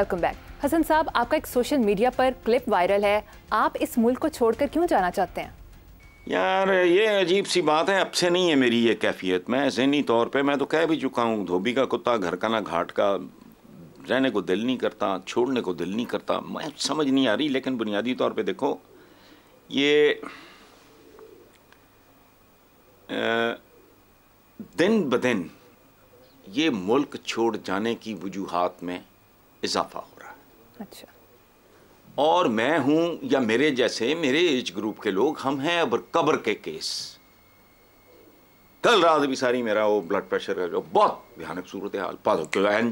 welcome back Hasan साहब आपका एक सोशल मीडिया पर क्लिप वायरल है आप इस मुल्क को छोड़कर क्यों जाना चाहते हैं यार ये अजीब सी बात है अब से नहीं है मेरी ये कैफियत मैं जहनी तौर पे मैं तो कह भी चुका हूँ धोबी का कुत्ता घर का ना घाट का रहने को दिल नहीं करता छोड़ने को दिल नहीं करता मैं समझ नहीं आ रही लेकिन बुनियादी तौर पर देखो ये दिन ब दिन ये मुल्क छोड़ जाने की वजूहत में इजाफा हो रहा है अच्छा और मैं हूं या मेरे जैसे मेरे एज ग्रुप के लोग हम हैं अब कब्र के केस कल रात भी सारी मेरा वो ब्लड प्रेशर का जो बहुत भयानक सूरत हाल पास क्यों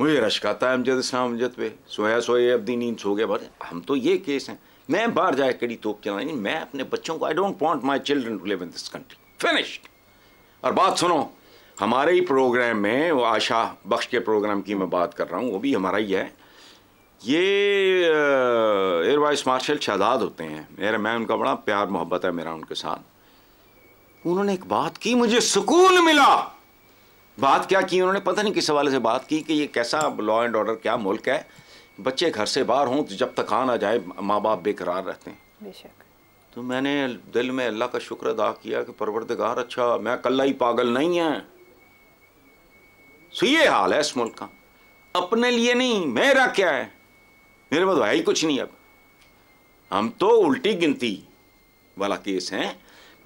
मुझे रश्क आता है अमजद इस्लाम अमजद पे सोया सोए अब नींद सो गया हम तो ये केस हैं मैं बाहर जाए कड़ी तोप चलानी मैं अपने बच्चों को I don't want my children to live in this country finished और बात सुनो हमारे ही प्रोग्राम में वो आशा बख्श के प्रोग्राम की मैं बात कर रहा हूँ वो भी हमारा ही है ये एयर वाइस मार्शल शहजाद होते हैं मेरे मैं उनका बड़ा प्यार मोहब्बत है मेरा उनके साथ उन्होंने एक बात की मुझे सुकून मिला बात क्या की उन्होंने पता नहीं किस हवाले से बात की कि ये कैसा लॉ एंड ऑर्डर क्या मुल्क है बच्चे घर से बाहर हों तो जब तक आ ना जाए माँ बाप बेकरार रहते हैं बेशक तो मैंने दिल में अल्लाह का शुक्र अदा किया कि परवरदगार अच्छा मैं कल्ला ही पागल नहीं है सो ये हाल है इस मुल्क का अपने लिए नहीं मेरा क्या है मेरे पास तो है ही कुछ नहीं अब हम तो उल्टी गिनती वाला केस है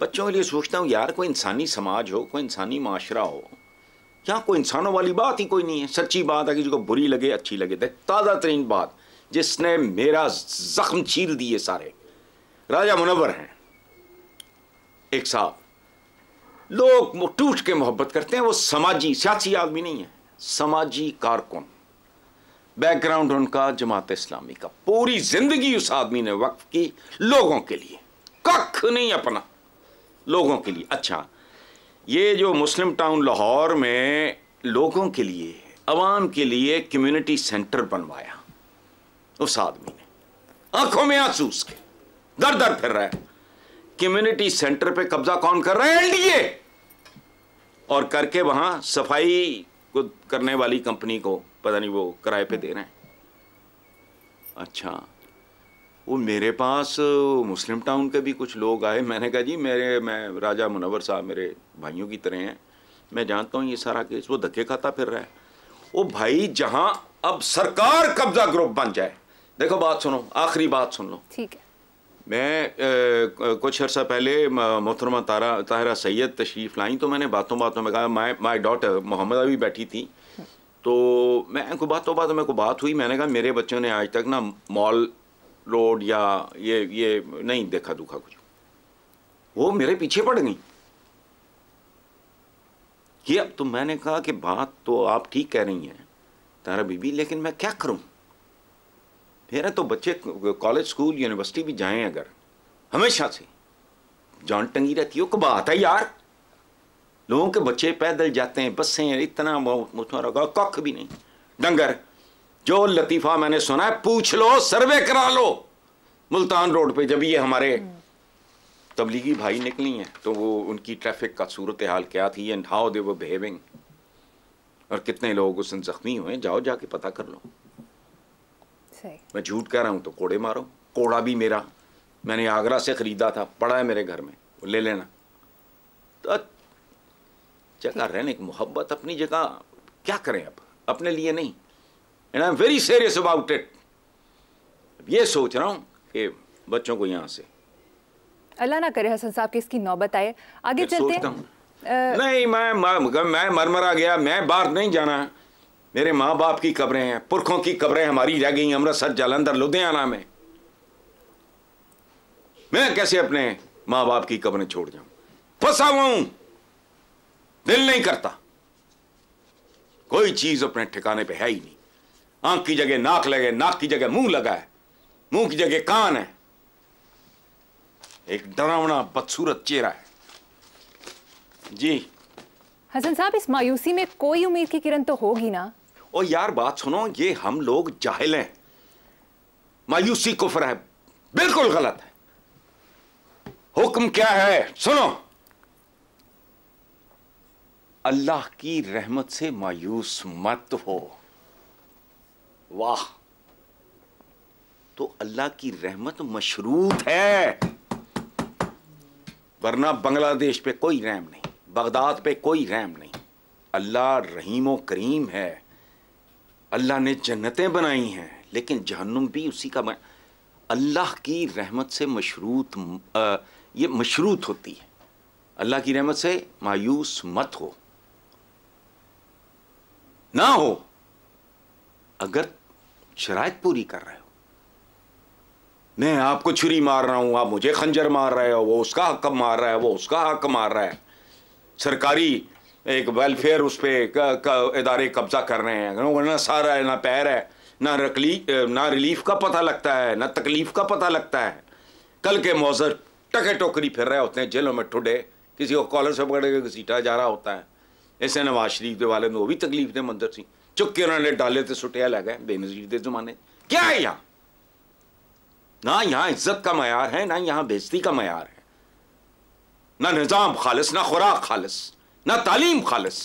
बच्चों के लिए सोचता हूँ यार कोई इंसानी समाज हो कोई इंसानी माशरा हो क्या कोई इंसानों वाली बात ही कोई नहीं है सच्ची बात है कि जिसको बुरी लगे अच्छी लगे ताज़ा तरीन बात जिसने मेरा जख्म छील दिए सारे राजा मुनवर हैं एक साहब लोग टूट के मोहब्बत करते हैं वो समाजी सियासी आदमी नहीं है समाजी कारकुन बैकग्राउंड उनका जमात इस्लामी का पूरी जिंदगी उस आदमी ने वक्फ की लोगों के लिए कख नहीं अपना लोगों के लिए अच्छा ये जो मुस्लिम टाउन लाहौर में लोगों के लिए आवाम के लिए कम्युनिटी सेंटर बनवाया उस आदमी ने आंखों में आंसूस के दर दर फिर रहा है कम्युनिटी सेंटर पे कब्जा कौन कर रहा है एलडीए और करके वहां सफाई को करने वाली कंपनी को पता नहीं वो किराए पे दे रहे हैं अच्छा वो मेरे पास मुस्लिम टाउन के भी कुछ लोग आए मैंने कहा जी मेरे मैं राजा मुनवर साहब मेरे भाइयों की तरह हैं मैं जानता हूँ ये सारा केस वो धक्के खाता फिर रहा है वो भाई जहाँ अब सरकार कब्जा ग्रुप बन जाए देखो बात सुनो आखिरी बात सुन लो ठीक है मैं ए, कुछ अर्सा पहले मोहतरमा तारा ताहरा सैयद तशरीफ़ लाई तो मैंने बातों बातों में कहा माई माई डॉटर मोहम्मद अभी बैठी थी तो मैं को बातों बातों में को बात हुई मैंने कहा मेरे बच्चों ने आज तक ना मॉल रोड या ये ये नहीं देखा दुखा कुछ वो मेरे पीछे पड़ गई ये अब तो मैंने कहा कि बात तो आप ठीक कह रही हैं तारा बीबी लेकिन मैं क्या करूँ फिर तो बच्चे कॉलेज स्कूल यूनिवर्सिटी भी जाएं अगर हमेशा से जान टंगी रहती हो कबात आता है यार लोगों के बच्चे पैदल जाते हैं बसें इतना कख भी नहीं डंगर जो लतीफ़ा मैंने सुना है पूछ लो सर्वे करा लो मुल्तान रोड पे जब ये हमारे तबलीगी भाई निकली हैं तो वो उनकी ट्रैफिक का सूरत हाल क्या थी एंड हाउ दे वो बिहेविंग और कितने लोग उस जख्मी हुए जाओ जाके पता कर लो सही मैं झूठ कह रहा हूँ तो कोड़े मारो कोड़ा भी मेरा मैंने आगरा से खरीदा था पड़ा है मेरे घर में ले लेना तो जगह रहने की मोहब्बत अपनी जगह क्या करें अब अपने लिए नहीं and I am very serious about it ये सोच रहा हूँ कि बच्चों को यहाँ से अल्लाह ना करे हसन साहब की इसकी नौबत आए आगे चलते हैं आ... नहीं मैं मैं मरमरा गया मैं बाहर नहीं जाना मेरे माँ बाप की कब्रें हैं पुरखों की कब्रें हमारी रह गई अमृतसर जालंधर लुधियाना में मैं कैसे अपने माँ बाप की कब्रें छोड़ जाऊं फंसा हुआ हूं दिल नहीं करता कोई चीज अपने ठिकाने पे है ही नहीं आंख की जगह नाक लगे नाक की जगह मुंह लगा है मुंह की जगह कान है एक डरावना बदसूरत चेहरा है जी हसन साहब इस मायूसी में कोई उम्मीद की किरण तो होगी ना ओ यार बात सुनो ये हम लोग जाहिल हैं मायूसी कुफर है बिल्कुल गलत है हुक्म क्या है सुनो अल्लाह की रहमत से मायूस मत हो वाह तो अल्लाह की रहमत मशरूत है वरना बांग्लादेश पे कोई रहम नहीं बगदाद पे कोई रहम नहीं अल्लाह रहीम करीम है अल्लाह ने जन्नतें बनाई हैं लेकिन जहन्नुम भी उसी का अल्लाह की रहमत से मशरूत ये मशरूत होती है अल्लाह की रहमत से मायूस मत हो ना हो अगर शरात पूरी कर रहे हो मैं आपको छुरी मार रहा हूं आप मुझे खंजर मार रहे हो वो उसका हक मार रहा है वो उसका हक मार रहा है सरकारी एक वेलफेयर उस पर इदारे कब्जा कर रहे हैं ना सारा है ना पैर है ना रकली ना रिलीफ का पता लगता है ना तकलीफ का पता लगता है कल के मौजर टके टोकरी फिर रहे होते हैं जेलों में ठुडे किसी को कॉलर से पकड़ के घसीटा जा रहा होता है ऐसे नवाज शरीफ के वाले में वो भी तकलीफ दे मंजर सिंह चुके उन्होंने डाले तो सुटिया गए बेनजीर के जमाने क्या है यहाँ ना यहाँ इज्जत का मैार है ना यहाँ बेजती का मैार है ना निज़ाम खालस ना खुराक खालस ना तालीम खालस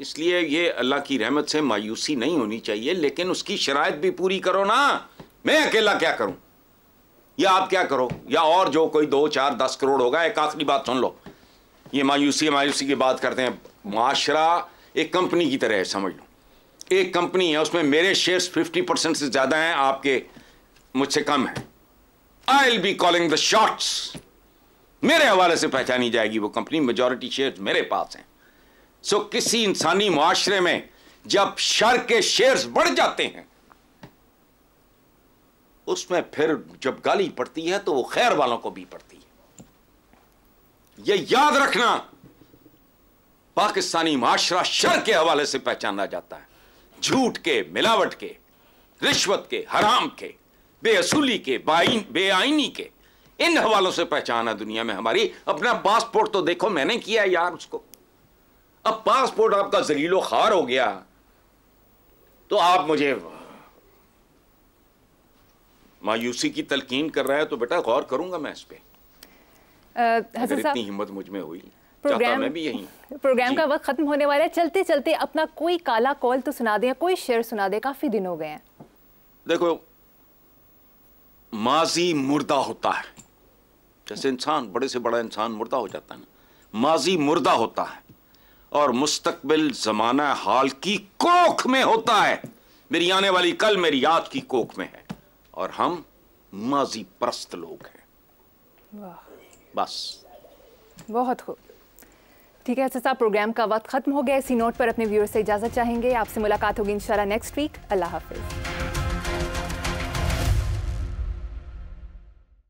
इसलिए ये अल्लाह की रहमत से मायूसी नहीं होनी चाहिए लेकिन उसकी शरात भी पूरी करो ना मैं अकेला क्या करूं या आप क्या करो या और जो कोई दो चार दस करोड़ होगा एक आखिरी बात सुन लो ये मायूसी मायूसी की बात करते हैं माशरा एक कंपनी की तरह है समझ लो एक कंपनी है उसमें मेरे शेयर फिफ्टी परसेंट से ज़्यादा हैं आपके मुझसे कम है I will be calling the shots मेरे हवाले से पहचानी जाएगी वो कंपनी मेजोरिटी शेयर मेरे पास हैं सो किसी इंसानी मुआशरे में जब शर के शेयर्स बढ़ जाते हैं उसमें फिर जब गाली पड़ती है तो वो खैर वालों को भी पड़ती है ये याद रखना पाकिस्तानी माशरा शर के हवाले से पहचाना जाता है झूठ के मिलावट के रिश्वत के हराम के बेअसूली के बेआईनी के इन हवालों से पहचाना दुनिया में हमारी अपना पासपोर्ट तो देखो मैंने किया यार उसको अब पासपोर्ट आपका जलीलो खार हो गया तो आप मुझे मायूसी की तलकीन कर रहा है तो बेटा गौर करूंगा मैं इस पर हिम्मत मुझ में हुई प्रोग्राम भी यही प्रोग्राम का वक्त खत्म होने वाला है चलते चलते अपना कोई काला कॉल तो सुना दे कोई शेर सुना दे काफी दिन हो गए हैं देखो माजी मुर्दा होता है जैसे इंसान बड़े से बड़ा इंसान मुर्दा हो जाता है ना माजी मुर्दा होता है और मुस्तकबिल जमाना हाल की कोख में होता है मेरी आने वाली कल मेरी याद की कोख में है और हम माजी परस्त लोग हैं बस बहुत खूब ठीक है साहब प्रोग्राम का वक्त खत्म हो गया इसी नोट पर अपने व्यूअर्स से इजाज़त चाहेंगे आपसे मुलाकात होगी इंशाल्लाह नेक्स्ट वीक अल्लाह हाफिज़